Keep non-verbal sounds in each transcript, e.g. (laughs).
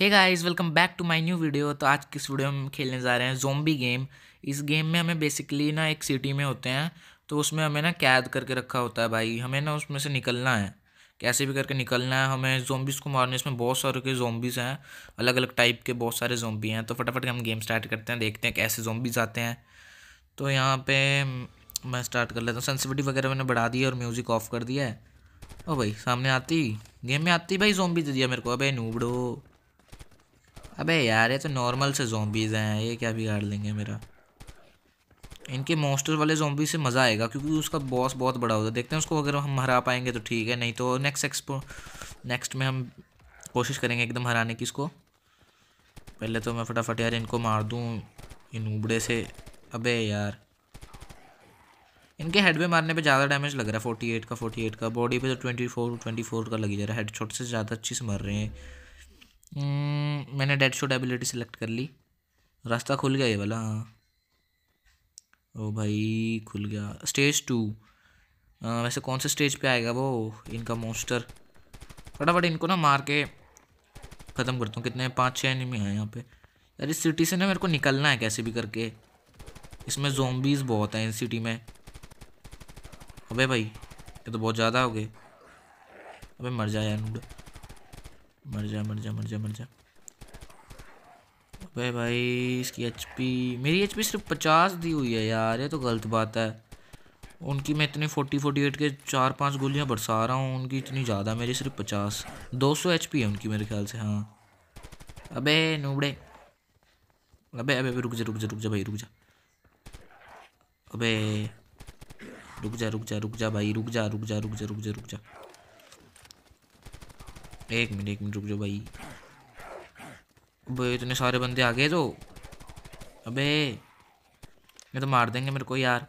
hey guys welcome back to my new video तो आज किस वीडियो में हम खेलने जा रहे हैं जोम्बी गेम इस गेम में हमें बेसिकली ना एक सिटी में होते हैं तो उसमें हमें ना कैद करके रखा होता है भाई हमें ना उसमें से निकलना है कैसे भी करके निकलना है हमें जोम्बिस को मारने इसमें बहुत सारे के जोम्बिस हैं अलग अलग टाइप के बहुत सारे जोम्बी हैं तो फटाफट हम गेम स्टार्ट करते हैं देखते हैं कैसे जोम्बिस आते हैं तो यहाँ पे मैं स्टार्ट कर लेता हूँ सेंसिविटी वगैरह मैंने बढ़ा दी है और म्यूज़िक ऑफ कर दिया है ओ भाई सामने आती गेम में आती भाई जोम्बी दे दिया मेरे को अभी नूबड़ो अबे यार ये तो नॉर्मल से जोम्बीज़ हैं ये क्या बिगाड़ लेंगे मेरा इनके मोस्टर वाले जोम्बी से मज़ा आएगा क्योंकि उसका बॉस बहुत बड़ा होता है देखते हैं उसको अगर हम हरा पाएंगे तो ठीक है नहीं तो नेक्स्ट एक्सपो नेक्स्ट में हम कोशिश करेंगे एकदम हराने की इसको पहले तो मैं फटाफट यार इनको मार दूँ इन उबड़े से अबे यार इनके हेड पे मारने पे ज़्यादा डैमेज लग रहा है फोर्टी एट का फोर्टी एट का बॉडी पे तो ट्वेंटी फोर ट्वेंटी फोर का लगी जा रहा है हेड छोटे से ज़्यादा अच्छी से मर रहे हैं Hmm, मैंने डेड शॉट एबिलिटी सेलेक्ट कर ली रास्ता खुल गया ये वाला हाँ ओ भाई खुल गया स्टेज टू आ, वैसे कौन से स्टेज पे आएगा वो इनका मोस्टर फटाफट इनको ना मार के ख़त्म करता हूँ कितने पाँच छः एनिमी हैं यहाँ पे यार इस सिटी से ना मेरे को निकलना है कैसे भी करके इसमें जोम्बीज़ बहुत हैं इन सिटी में अबे भाई ये तो बहुत ज़्यादा हो गए अबे मर जाए यार मर जा मर जा मर जा मर जा अबे भाई इसकी एचपी मेरी एचपी सिर्फ पचास दी हुई है यार ये तो गलत बात है उनकी मैं इतनी फोर्टी फोर्टी एट के चार पांच गोलियां बरसा रहा हूँ उनकी इतनी ज़्यादा मेरी सिर्फ पचास दो सौ एच पी है उनकी मेरे ख्याल से हाँ अबे नूबड़े अबे अबे अभी रुक जा रुक जा रुक जा भाई रुक जा अबे रुक जा रुक जा रुक जा भाई रुक जा रुक जा रुक जा रुक जा रुक जा एक मिनट एक मिनट रुक जाओ भाई अबे इतने सारे बंदे आ गए तो अबे ये तो मार देंगे मेरे को यार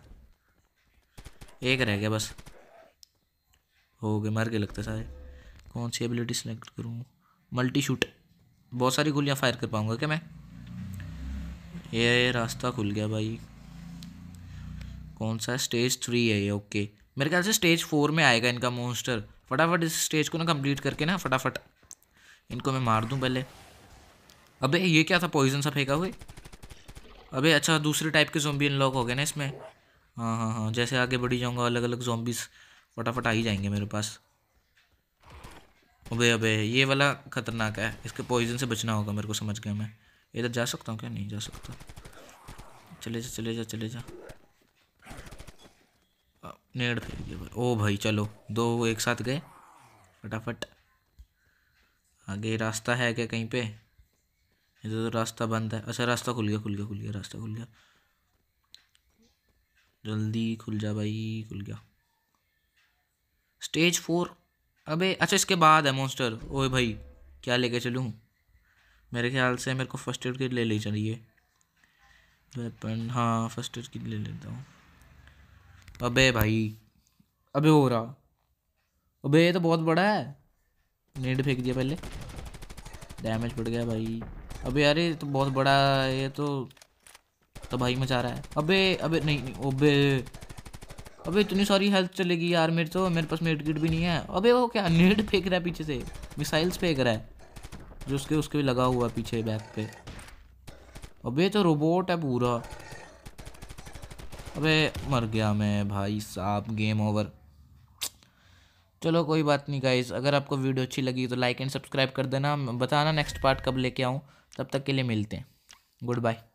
एक रह गया बस हो गए मर गए लगते सारे कौन सी एबिलिटी सेलेक्ट करूँ मल्टी शूट बहुत सारी गोलियाँ फायर कर पाऊँगा क्या मैं ये रास्ता खुल गया भाई कौन सा स्टेज थ्री है ये ओके मेरे ख्याल से स्टेज फोर में आएगा इनका मोन्स्टर फटाफट इस स्टेज को ना कंप्लीट करके ना फटाफट इनको मैं मार दूँ पहले अबे ये क्या था पॉइजन सा फेंका हुए अबे अच्छा दूसरे टाइप के जोम्बी अनलॉक हो गए ना इसमें हाँ हाँ हाँ जैसे आगे बढ़ी जाऊँगा अलग अलग जोम्बिस फटाफट आ ही जाएंगे मेरे पास अबे अबे ये वाला खतरनाक है इसके पॉइजन से बचना होगा मेरे को समझ गया मैं इधर जा सकता हूँ क्या नहीं जा सकता चले जा चले जा चले जा नेड़ फेंक दिया भाई ओ भाई चलो दो एक साथ गए फटाफट आगे रास्ता है क्या कहीं पे इधर तो रास्ता बंद है अच्छा रास्ता खुल गया खुल गया खुल गया रास्ता खुल गया जल्दी खुल जा भाई खुल गया स्टेज फोर अबे अच्छा इसके बाद है मोस्टर ओए भाई क्या लेके चलूँ मेरे ख्याल से मेरे को फर्स्ट एड किट ले ली चाहिए वेपन हाँ फर्स्ट एड किट ले लेता हूँ अबे भाई अबे हो रहा अबे ये तो बहुत बड़ा है नेट फेंक दिया पहले डैमेज पड़ गया भाई अबे यार ये तो बहुत बड़ा ये तो तो भाई मचा रहा है अबे अबे नहीं नहीं अबे अबे इतनी सारी हेल्थ चलेगी यार मेरे तो मेरे पास मेड किट भी नहीं है अबे वो क्या नेट (laughs) फेंक रहा है पीछे से मिसाइल्स फेंक रहा है जो उसके उसके भी लगा हुआ है पीछे बैक पे अबे तो रोबोट है पूरा अबे मर गया मैं भाई साहब गेम ओवर चलो कोई बात नहीं गाइज अगर आपको वीडियो अच्छी लगी तो लाइक एंड सब्सक्राइब कर देना बताना नेक्स्ट पार्ट कब लेके आऊँ तब तक के लिए मिलते हैं गुड बाय